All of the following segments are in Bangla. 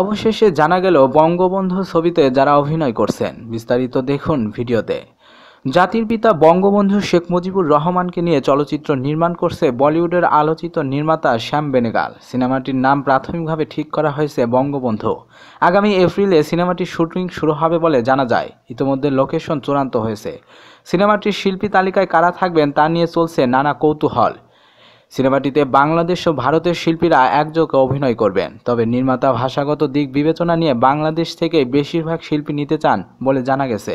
অবশেষে জানা গেল বঙ্গবন্ধু ছবিতে যারা অভিনয় করছেন বিস্তারিত দেখুন ভিডিওতে জাতির পিতা বঙ্গবন্ধু শেখ মুজিবুর রহমানকে নিয়ে চলচ্চিত্র নির্মাণ করছে বলিউডের আলোচিত নির্মাতা শ্যাম বেনেগাল সিনেমাটির নাম প্রাথমিকভাবে ঠিক করা হয়েছে বঙ্গবন্ধু আগামী এপ্রিলে সিনেমাটির শুটিং শুরু হবে বলে জানা যায় ইতিমধ্যে লোকেশন চূড়ান্ত হয়েছে সিনেমাটির শিল্পী তালিকায় কারা থাকবেন তা নিয়ে চলছে নানা কৌতূহল সিনেমাটিতে বাংলাদেশ ও ভারতের শিল্পীরা একযোগে অভিনয় করবেন তবে নির্মাতা ভাষাগত দিক বিবেচনা নিয়ে বাংলাদেশ থেকে বেশিরভাগ শিল্পী নিতে চান বলে জানা গেছে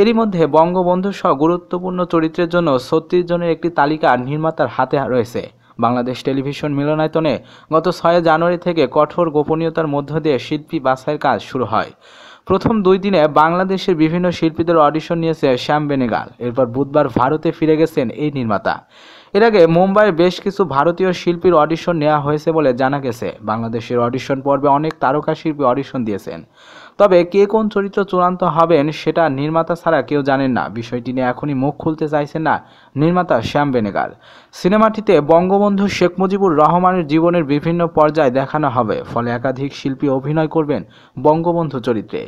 এরই মধ্যে বঙ্গবন্ধু সহ গুরুত্বপূর্ণ চরিত্রের জন্য ছত্রিশ জনের একটি তালিকা নির্মাতার হাতে রয়েছে বাংলাদেশ টেলিভিশন মিলনায়তনে গত ছয় জানুয়ারি থেকে কঠোর গোপনীয়তার মধ্য দিয়ে শিল্পী বাছাইয়ের কাজ শুরু হয় প্রথম দুই দিনে বাংলাদেশের বিভিন্ন শিল্পীদের অডিশন নিয়েছে শ্যাম বেনেগাল এরপর বুধবার ভারতে ফিরে গেছেন এই নির্মাতা এর আগে মুম্বাইয়ের বেশ কিছু ভারতীয় শিল্পীর অডিশন নেওয়া হয়েছে বলে জানা গেছে বাংলাদেশের অডিশন পর্বে অনেক তারকা শিল্পী অডিশন দিয়েছেন তবে কে কোন চরিত্র চূড়ান্ত হবেন সেটা নির্মাতা ছাড়া কেউ জানেন না বিষয়টি নিয়ে এখনই মুখ খুলতে চাইছেন না নির্মাতা শ্যাম বেনেগাল সিনেমাটিতে বঙ্গবন্ধু শেখ মুজিবুর রহমানের জীবনের বিভিন্ন পর্যায়ে দেখানো হবে ফলে একাধিক শিল্পী অভিনয় করবেন বঙ্গবন্ধু চরিত্রে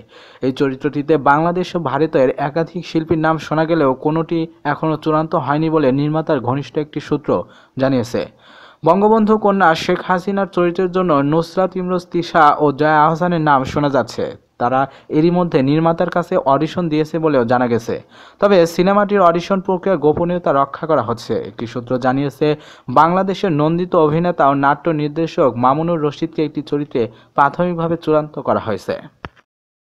এই চরিত্রটিতে বাংলাদেশ ও ভারতের একাধিক শিল্পীর নাম শোনা গেলেও কোনোটি এখনও চূড়ান্ত হয়নি বলে নির্মাতার ঘনিষ্ঠ একটি একটি সূত্র জানিয়েছে বঙ্গবন্ধু কন্যা শেখ হাসিনার চরিত্রের জন্য নুসরাত ইমরোজ তিশা ও জয়া আহসানের নাম শোনা যাচ্ছে তারা এরই মধ্যে নির্মাতার কাছে অডিশন দিয়েছে বলেও জানা গেছে তবে সিনেমাটির অডিশন প্রক্রিয়া গোপনীয়তা রক্ষা করা হচ্ছে একটি সূত্র জানিয়েছে বাংলাদেশের নন্দিত অভিনেতা ও নাট্য নির্দেশক মামুনুর রশিদকে একটি চরিত্রে প্রাথমিকভাবে চূড়ান্ত করা হয়েছে